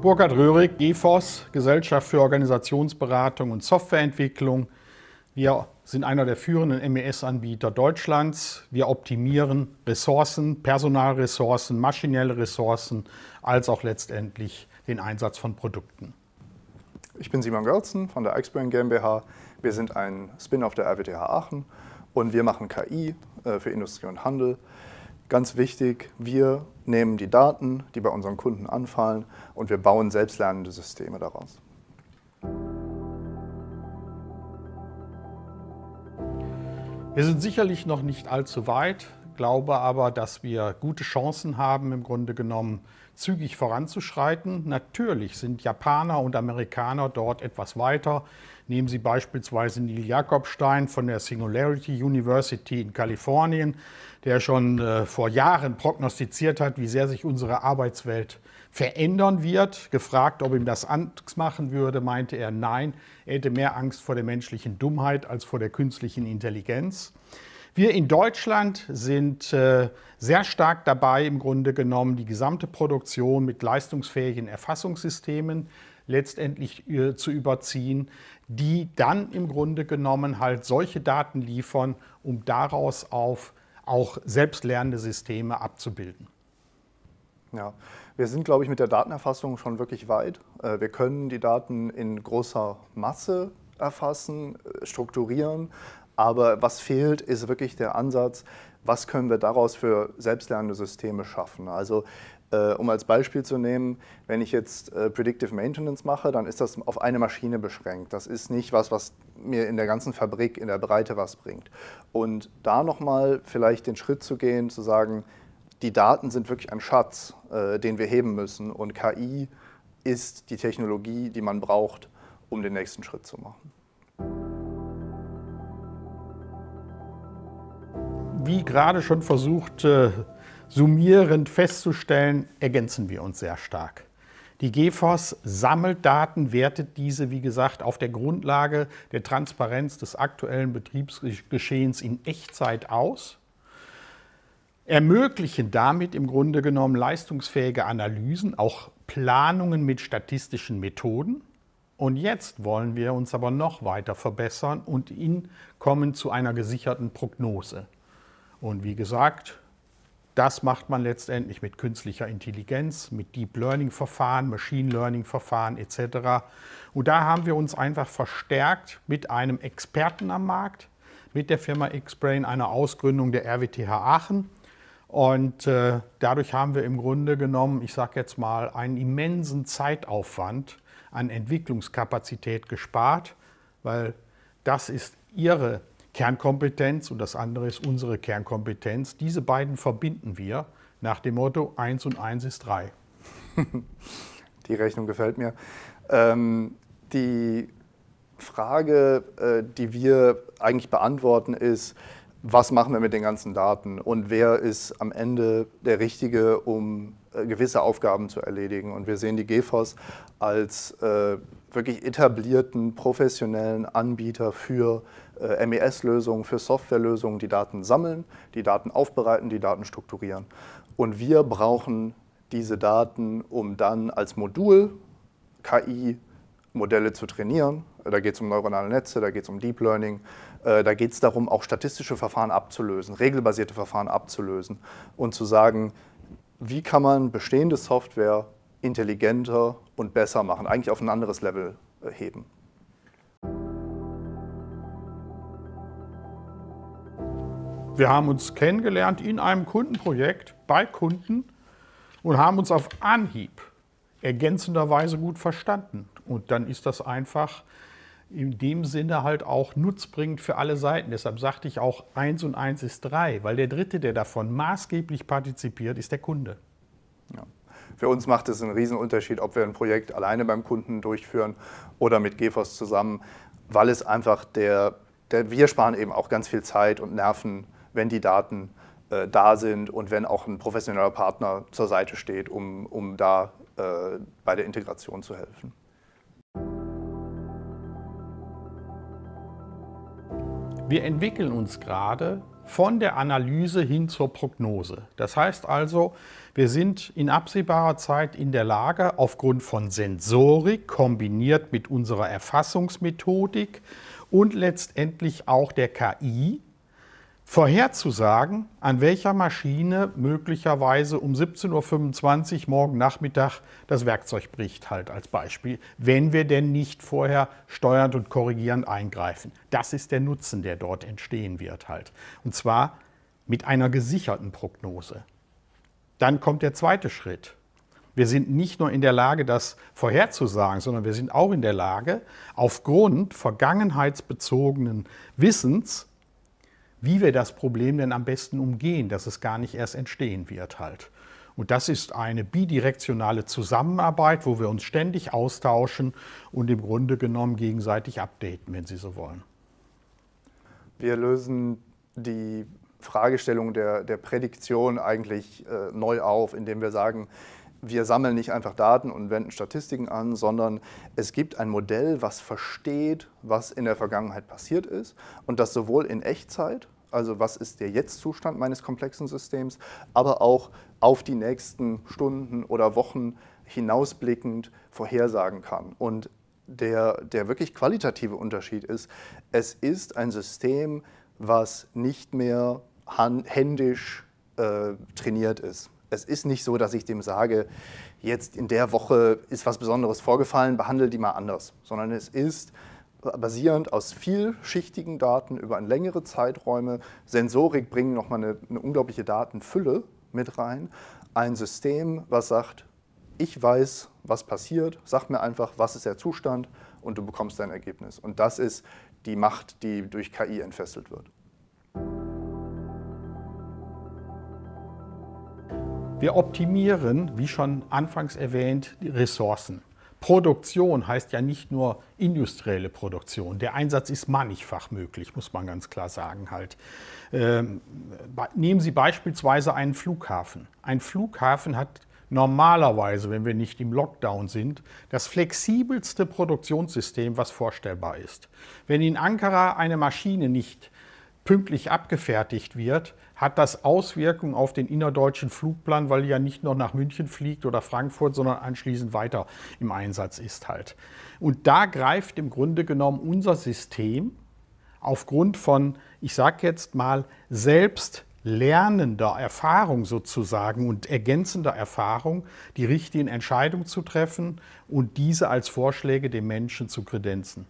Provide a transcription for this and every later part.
Burkhard Röhrig, GFOS, Gesellschaft für Organisationsberatung und Softwareentwicklung. Wir sind einer der führenden MES-Anbieter Deutschlands. Wir optimieren Ressourcen, Personalressourcen, maschinelle Ressourcen, als auch letztendlich den Einsatz von Produkten. Ich bin Simon Görzen von der Explain GmbH. Wir sind ein Spin-off der RWTH Aachen und wir machen KI äh, für Industrie und Handel. Ganz wichtig, wir nehmen die Daten, die bei unseren Kunden anfallen, und wir bauen selbstlernende Systeme daraus. Wir sind sicherlich noch nicht allzu weit glaube aber, dass wir gute Chancen haben, im Grunde genommen zügig voranzuschreiten. Natürlich sind Japaner und Amerikaner dort etwas weiter. Nehmen Sie beispielsweise Neil Jakobstein von der Singularity University in Kalifornien, der schon äh, vor Jahren prognostiziert hat, wie sehr sich unsere Arbeitswelt verändern wird. Gefragt, ob ihm das Angst machen würde, meinte er nein. Er hätte mehr Angst vor der menschlichen Dummheit als vor der künstlichen Intelligenz. Wir in Deutschland sind äh, sehr stark dabei, im Grunde genommen die gesamte Produktion mit leistungsfähigen Erfassungssystemen letztendlich äh, zu überziehen, die dann im Grunde genommen halt solche Daten liefern, um daraus auf auch selbstlernende Systeme abzubilden. Ja, wir sind, glaube ich, mit der Datenerfassung schon wirklich weit. Äh, wir können die Daten in großer Masse erfassen, äh, strukturieren, aber was fehlt, ist wirklich der Ansatz, was können wir daraus für selbstlernende Systeme schaffen. Also äh, um als Beispiel zu nehmen, wenn ich jetzt äh, Predictive Maintenance mache, dann ist das auf eine Maschine beschränkt. Das ist nicht was, was mir in der ganzen Fabrik in der Breite was bringt. Und da nochmal vielleicht den Schritt zu gehen, zu sagen, die Daten sind wirklich ein Schatz, äh, den wir heben müssen. Und KI ist die Technologie, die man braucht, um den nächsten Schritt zu machen. wie gerade schon versucht, äh, summierend festzustellen, ergänzen wir uns sehr stark. Die GFOS sammelt Daten, wertet diese, wie gesagt, auf der Grundlage der Transparenz des aktuellen Betriebsgeschehens in Echtzeit aus, ermöglichen damit im Grunde genommen leistungsfähige Analysen, auch Planungen mit statistischen Methoden. Und jetzt wollen wir uns aber noch weiter verbessern und in, kommen zu einer gesicherten Prognose. Und wie gesagt, das macht man letztendlich mit künstlicher Intelligenz, mit Deep Learning-Verfahren, Machine Learning-Verfahren etc. Und da haben wir uns einfach verstärkt mit einem Experten am Markt, mit der Firma Xbrain, einer Ausgründung der RWTH Aachen. Und äh, dadurch haben wir im Grunde genommen, ich sage jetzt mal, einen immensen Zeitaufwand an Entwicklungskapazität gespart, weil das ist ihre Kernkompetenz und das andere ist unsere Kernkompetenz. Diese beiden verbinden wir nach dem Motto 1 und 1 ist 3. Die Rechnung gefällt mir. Ähm, die Frage, äh, die wir eigentlich beantworten, ist, was machen wir mit den ganzen Daten und wer ist am Ende der Richtige, um äh, gewisse Aufgaben zu erledigen. Und wir sehen die GFOS als äh, wirklich etablierten professionellen Anbieter für äh, MES-Lösungen, für Softwarelösungen, die Daten sammeln, die Daten aufbereiten, die Daten strukturieren. Und wir brauchen diese Daten, um dann als Modul KI Modelle zu trainieren. Da geht es um neuronale Netze, da geht es um Deep Learning, äh, da geht es darum, auch statistische Verfahren abzulösen, regelbasierte Verfahren abzulösen und zu sagen, wie kann man bestehende Software intelligenter und besser machen, eigentlich auf ein anderes Level äh, heben. Wir haben uns kennengelernt in einem Kundenprojekt bei Kunden und haben uns auf Anhieb ergänzenderweise gut verstanden. Und dann ist das einfach in dem Sinne halt auch nutzbringend für alle Seiten. Deshalb sagte ich auch, eins und eins ist drei, weil der Dritte, der davon maßgeblich partizipiert, ist der Kunde. Für uns macht es einen Riesenunterschied, ob wir ein Projekt alleine beim Kunden durchführen oder mit GFOS zusammen, weil es einfach der, der wir sparen eben auch ganz viel Zeit und Nerven, wenn die Daten äh, da sind und wenn auch ein professioneller Partner zur Seite steht, um, um da äh, bei der Integration zu helfen. Wir entwickeln uns gerade von der Analyse hin zur Prognose. Das heißt also, wir sind in absehbarer Zeit in der Lage, aufgrund von Sensorik kombiniert mit unserer Erfassungsmethodik und letztendlich auch der KI, vorherzusagen, an welcher Maschine möglicherweise um 17.25 Uhr morgen Nachmittag das Werkzeug bricht, halt als Beispiel, wenn wir denn nicht vorher steuernd und korrigierend eingreifen. Das ist der Nutzen, der dort entstehen wird halt. Und zwar mit einer gesicherten Prognose. Dann kommt der zweite Schritt. Wir sind nicht nur in der Lage, das vorherzusagen, sondern wir sind auch in der Lage, aufgrund vergangenheitsbezogenen Wissens wie wir das Problem denn am besten umgehen, dass es gar nicht erst entstehen wird halt. Und das ist eine bidirektionale Zusammenarbeit, wo wir uns ständig austauschen und im Grunde genommen gegenseitig updaten, wenn Sie so wollen. Wir lösen die Fragestellung der, der Prädiktion eigentlich äh, neu auf, indem wir sagen, wir sammeln nicht einfach Daten und wenden Statistiken an, sondern es gibt ein Modell, was versteht, was in der Vergangenheit passiert ist und das sowohl in Echtzeit, also was ist der Jetzt-Zustand meines komplexen Systems, aber auch auf die nächsten Stunden oder Wochen hinausblickend vorhersagen kann. Und der, der wirklich qualitative Unterschied ist, es ist ein System, was nicht mehr händisch äh, trainiert ist es ist nicht so, dass ich dem sage, jetzt in der Woche ist was Besonderes vorgefallen, behandle die mal anders, sondern es ist basierend aus vielschichtigen Daten über längere Zeiträume, Sensorik bringen nochmal eine, eine unglaubliche Datenfülle mit rein, ein System, was sagt, ich weiß, was passiert, sag mir einfach, was ist der Zustand und du bekommst dein Ergebnis. Und das ist die Macht, die durch KI entfesselt wird. Wir optimieren, wie schon anfangs erwähnt, die Ressourcen. Produktion heißt ja nicht nur industrielle Produktion. Der Einsatz ist mannigfach möglich, muss man ganz klar sagen halt. Ähm, nehmen Sie beispielsweise einen Flughafen. Ein Flughafen hat normalerweise, wenn wir nicht im Lockdown sind, das flexibelste Produktionssystem, was vorstellbar ist. Wenn in Ankara eine Maschine nicht pünktlich abgefertigt wird, hat das Auswirkungen auf den innerdeutschen Flugplan, weil ja nicht nur nach München fliegt oder Frankfurt, sondern anschließend weiter im Einsatz ist halt. Und da greift im Grunde genommen unser System aufgrund von, ich sage jetzt mal, selbst lernender Erfahrung sozusagen und ergänzender Erfahrung die richtigen Entscheidungen zu treffen und diese als Vorschläge dem Menschen zu kredenzen.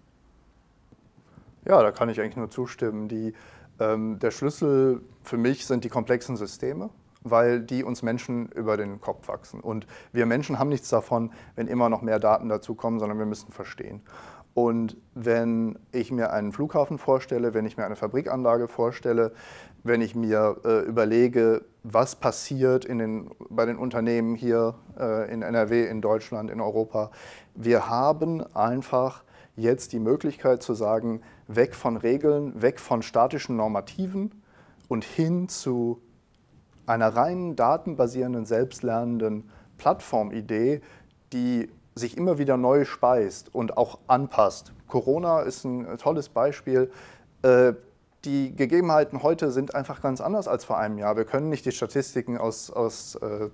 Ja, da kann ich eigentlich nur zustimmen. Die ähm, der Schlüssel für mich sind die komplexen Systeme, weil die uns Menschen über den Kopf wachsen. Und wir Menschen haben nichts davon, wenn immer noch mehr Daten dazukommen, sondern wir müssen verstehen. Und wenn ich mir einen Flughafen vorstelle, wenn ich mir eine Fabrikanlage vorstelle, wenn ich mir äh, überlege, was passiert in den, bei den Unternehmen hier äh, in NRW, in Deutschland, in Europa, wir haben einfach jetzt die Möglichkeit zu sagen, weg von Regeln, weg von statischen Normativen und hin zu einer reinen datenbasierenden, selbstlernenden Plattformidee, die sich immer wieder neu speist und auch anpasst. Corona ist ein tolles Beispiel. Äh, die Gegebenheiten heute sind einfach ganz anders als vor einem Jahr. Wir können nicht die Statistiken aus, aus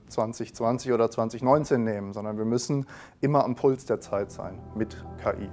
2020 äh, oder 2019 nehmen, sondern wir müssen immer am Puls der Zeit sein mit KI.